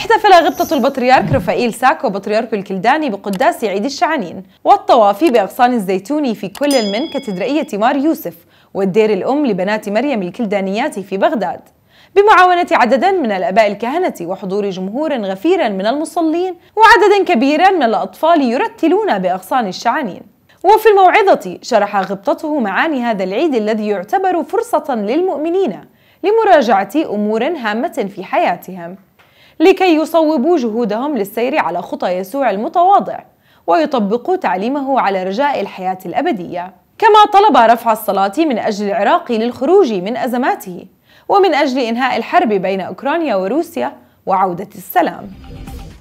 احتفل غبطة البطريرك رفائيل ساكو بطريرك الكلداني بقداس عيد الشعانين والطوافي بأغصان الزيتوني في كل من كاتدرائية مار يوسف والدير الأم لبنات مريم الكلدانيات في بغداد بمعاونة عددا من الآباء الكهنة وحضور جمهور غفير من المصلين وعددا كبيرا من الأطفال يرتلون بأغصان الشعانين وفي الموعظة شرح غبطته معاني هذا العيد الذي يعتبر فرصة للمؤمنين لمراجعة أمور هامة في حياتهم لكي يصوبوا جهودهم للسير على خطى يسوع المتواضع ويطبقوا تعليمه على رجاء الحياة الأبدية كما طلب رفع الصلاة من أجل العراق للخروج من أزماته ومن أجل إنهاء الحرب بين أوكرانيا وروسيا وعودة السلام